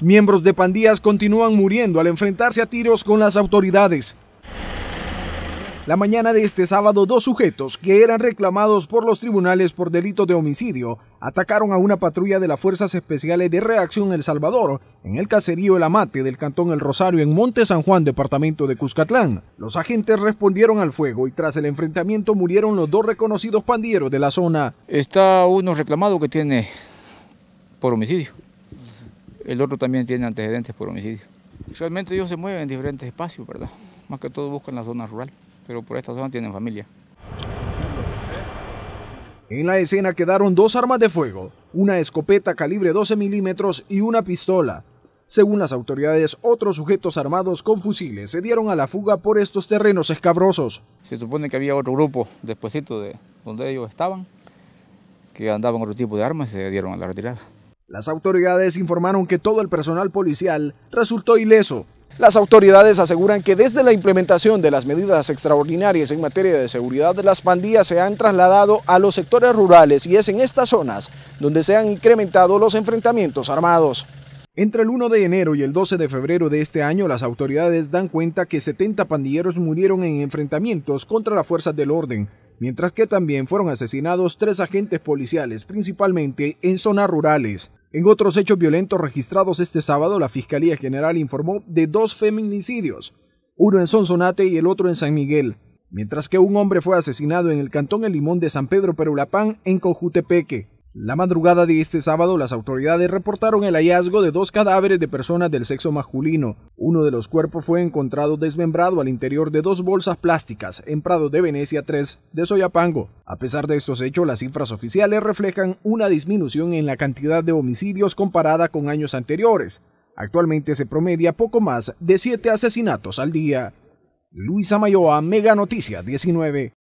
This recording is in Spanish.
Miembros de pandillas continúan muriendo al enfrentarse a tiros con las autoridades. La mañana de este sábado, dos sujetos que eran reclamados por los tribunales por delito de homicidio atacaron a una patrulla de las Fuerzas Especiales de Reacción El Salvador en el caserío El Amate del Cantón El Rosario en Monte San Juan, departamento de Cuscatlán. Los agentes respondieron al fuego y tras el enfrentamiento murieron los dos reconocidos pandilleros de la zona. Está uno reclamado que tiene por homicidio. El otro también tiene antecedentes por homicidio. Realmente ellos se mueven en diferentes espacios, ¿verdad? Más que todo buscan la zona rural, pero por esta zona tienen familia. En la escena quedaron dos armas de fuego, una escopeta calibre 12 milímetros y una pistola. Según las autoridades, otros sujetos armados con fusiles se dieron a la fuga por estos terrenos escabrosos. Se supone que había otro grupo despuesito de donde ellos estaban, que andaban otro tipo de armas y se dieron a la retirada. Las autoridades informaron que todo el personal policial resultó ileso. Las autoridades aseguran que desde la implementación de las medidas extraordinarias en materia de seguridad, las pandillas se han trasladado a los sectores rurales y es en estas zonas donde se han incrementado los enfrentamientos armados. Entre el 1 de enero y el 12 de febrero de este año, las autoridades dan cuenta que 70 pandilleros murieron en enfrentamientos contra las fuerzas del orden, mientras que también fueron asesinados tres agentes policiales, principalmente en zonas rurales. En otros hechos violentos registrados este sábado, la Fiscalía General informó de dos feminicidios, uno en Sonsonate y el otro en San Miguel, mientras que un hombre fue asesinado en el cantón El Limón de San Pedro Perulapán, en Cojutepeque. La madrugada de este sábado, las autoridades reportaron el hallazgo de dos cadáveres de personas del sexo masculino. Uno de los cuerpos fue encontrado desmembrado al interior de dos bolsas plásticas en Prado de Venecia 3 de Soyapango. A pesar de estos hechos, las cifras oficiales reflejan una disminución en la cantidad de homicidios comparada con años anteriores. Actualmente se promedia poco más de siete asesinatos al día. Luisa Mayoa, Mega Noticia 19.